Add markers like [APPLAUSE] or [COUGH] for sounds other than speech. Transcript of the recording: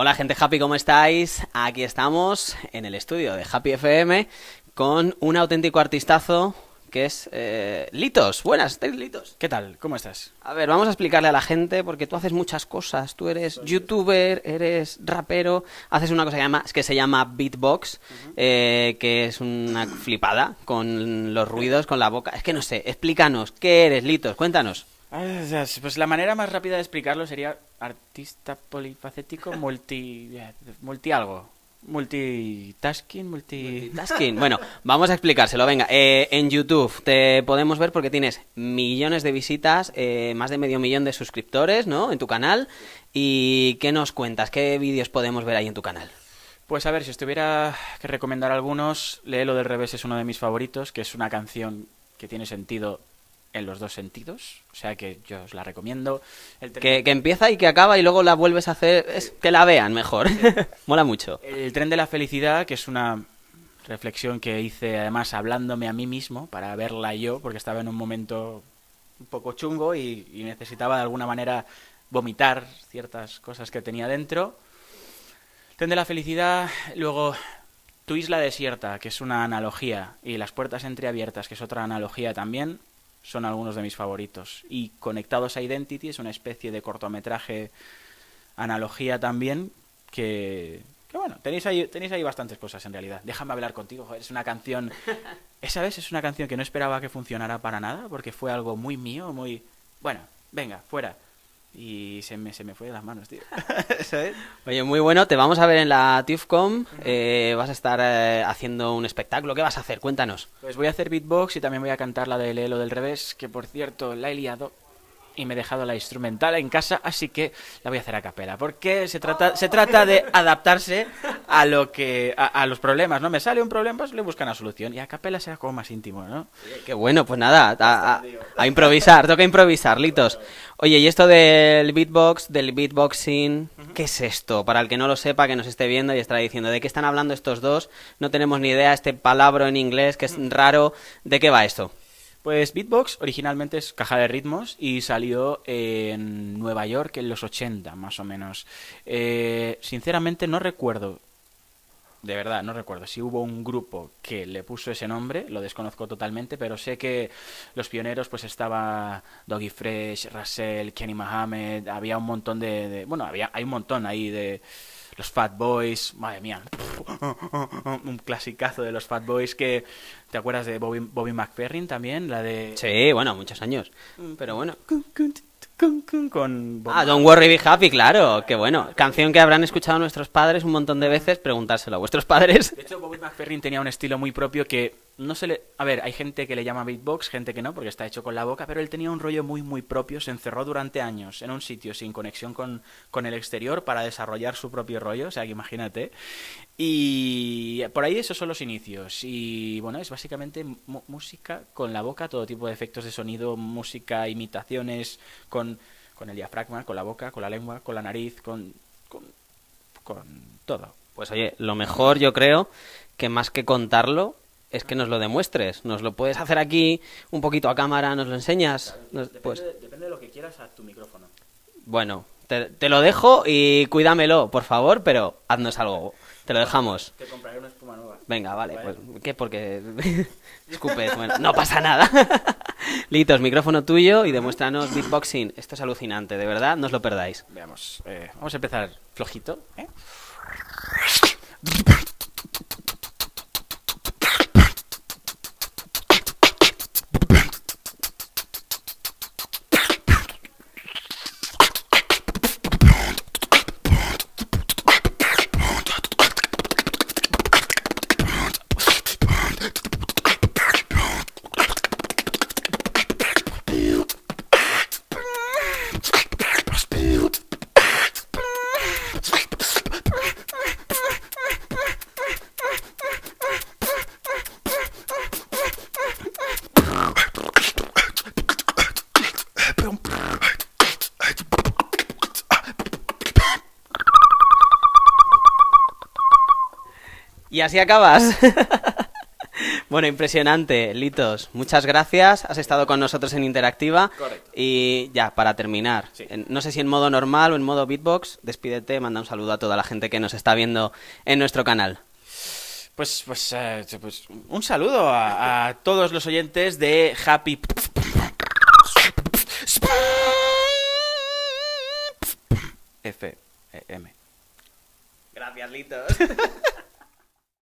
Hola gente Happy, ¿cómo estáis? Aquí estamos en el estudio de Happy FM con un auténtico artistazo que es eh, Litos. Buenas, ¿estáis Litos? ¿Qué tal? ¿Cómo estás? A ver, vamos a explicarle a la gente porque tú haces muchas cosas. Tú eres youtuber, eres rapero, haces una cosa que, llama, que se llama beatbox, eh, que es una flipada con los ruidos, con la boca. Es que no sé, explícanos, ¿qué eres Litos? Cuéntanos. Ah, pues la manera más rápida de explicarlo sería artista polifacético, multi. Eh, multi algo. Multitasking, multitasking. Bueno, vamos a explicárselo. Venga, eh, en YouTube te podemos ver porque tienes millones de visitas, eh, más de medio millón de suscriptores, ¿no? En tu canal. ¿Y qué nos cuentas? ¿Qué vídeos podemos ver ahí en tu canal? Pues a ver, si estuviera que recomendar algunos, Léelo del revés es uno de mis favoritos, que es una canción que tiene sentido en los dos sentidos. O sea que yo os la recomiendo. que, empieza y que acaba y luego la vuelves a hacer. Es que la vean mejor. [LAUGHS] Mola mucho. El tren de la felicidad, que es una reflexión que hice además hablándome a mí mismo para verla yo, porque estaba en un momento un poco chungo y, y necesitaba de alguna manera vomitar ciertas cosas que tenía dentro. Tren de la felicidad, luego tu isla desierta, que es una analogía, y las puertas entreabiertas, que es otra analogía también son algunos de mis favoritos. Y Conectados a Identity es una especie de cortometraje analogía también que, que bueno, tenéis ahí, tenéis ahí bastantes cosas en realidad. Déjame hablar contigo, es una canción... [LAUGHS] Esa vez es una canción que no esperaba que funcionara para nada porque fue algo muy mío, muy... Bueno, venga, fuera y se me, se me fue de las manos, tío. [LAUGHS] [LAUGHS] Oye, muy bueno, te vamos a ver en la TIFCOM, eh, vas a estar eh, haciendo un espectáculo, ¿qué vas a hacer? Cuéntanos. Pues voy a hacer beatbox y también voy a cantar la de Lelo del revés, que por cierto, la he liado y me he dejado la instrumental en casa, así que la voy a hacer a capela, porque se trata, se trata de adaptarse a lo que a, los problemas, ¿no? Me sale un problema, pues le buscan la solución y a capela será como más íntimo, ¿no? Qué bueno, pues nada, a, improvisar, toca improvisar, litos. Oye, y esto del beatbox, del beatboxing, ¿qué es esto? Para el que no lo sepa, que nos esté viendo y estará diciendo, ¿de qué están hablando estos dos? No tenemos ni idea, este palabra en inglés que es raro, ¿de qué va esto? Pues Beatbox originalmente es caja de ritmos y salió en Nueva York en los 80, más o menos. Eh, sinceramente no recuerdo, de verdad, no recuerdo si hubo un grupo que le puso ese nombre, lo desconozco totalmente, pero sé que los pioneros pues estaba Doggy Fresh, Russell, Kenny Mohammed, había un montón de... bueno, había, hay un montón ahí de... Los Fat Boys, madre mía. [LAUGHS] un clasicazo de los Fat Boys que te acuerdas de Bobby, Bobby McFerrin también, la de Sí, bueno, muchos años. Mm. Pero bueno. Con ah, Don't Worry Be Happy, claro, qué bueno. Canción que habrán escuchado nuestros padres un montón de veces, preguntárselo a vuestros padres. De hecho, Bobby McFerrin tenía un estilo muy propio que no se le... A ver, hay gente que le llama beatbox, gente que no, porque está hecho con la boca, pero él tenía un rollo muy, muy propio, se encerró durante años en un sitio sin conexión con, con el exterior para desarrollar su propio rollo, o sea que imagínate. Y por ahí esos son los inicios. Y bueno, es básicamente música con la boca, todo tipo de efectos de sonido, música, imitaciones, con, con el diafragma, con la boca, con la lengua, con la nariz, con, con, con todo. Pues oye, lo mejor yo creo que más que contarlo es que nos lo demuestres, nos lo puedes hacer aquí un poquito a cámara, nos lo enseñas. Pues depende, de lo que quieras a tu micrófono. Bueno, te, lo dejo y cuídamelo, por favor, pero haznos algo. Te lo dejamos. Te compraré una espuma nueva. Venga, vale. Pues, ¿Qué? Porque [LAUGHS] Bueno, no pasa nada. [LAUGHS] Litos, micrófono tuyo y demuéstranos beatboxing. Esto es alucinante, de verdad, no os lo perdáis. Veamos. Eh, vamos a empezar flojito. ¿eh? Y así acabas. Bueno, impresionante, Litos. Muchas gracias. Has estado con nosotros en Interactiva. Correcto. Y ya, para terminar, no sé si en modo normal o en modo beatbox, despídete, manda un saludo a toda la gente que nos está viendo en nuestro canal. Pues, pues, un saludo a, todos los oyentes de Happy. F. M. Gracias, Litos.